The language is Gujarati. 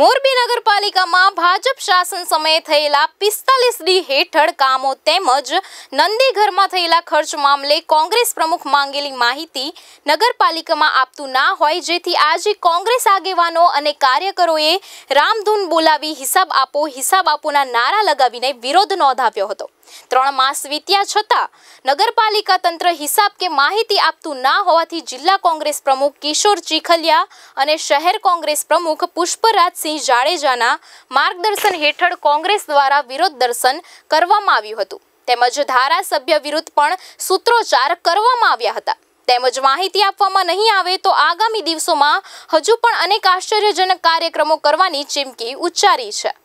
મોરબી નગરપાલિકામાં ભાજપ શાસન સમયે થયેલા પિસ્તાલીસ ડી હેઠળ કામો તેમજ નંદીઘરમાં થયેલા ખર્ચ મામલે કોંગ્રેસ પ્રમુખ માંગેલી માહિતી નગરપાલિકામાં આપતું ના હોય જેથી આજે કોંગ્રેસ આગેવાનો અને કાર્યકરોએ રામધૂન બોલાવી હિસાબ આપો હિસાબ આપોના નારા લગાવીને વિરોધ નોંધાવ્યો હતો ત્રણ માસ વીત્યા છતાં નગરપાલિકા તંત્ર હિસાબ કે માહિતી આપતું ના હોવાથી જિલ્લા કોંગ્રેસ પ્રમુખ કિશોર ચીખલિયા અને શહેર કોંગ્રેસ પ્રમુખ પુષ્પરાજસિંહ જાડેજાના માર્ગદર્શન હેઠળ કોંગ્રેસ દ્વારા વિરોધ દર્શન કરવામાં આવ્યું હતું તેમજ ધારાસભ્ય વિરુદ્ધ પણ સૂત્રોચ્ચાર કરવામાં આવ્યા હતા તેમજ માહિતી આપવામાં નહીં આવે તો આગામી દિવસોમાં હજુ પણ અનેક આશ્ચર્યજનક કાર્યક્રમો કરવાની ચીમકી ઉચ્ચારી છે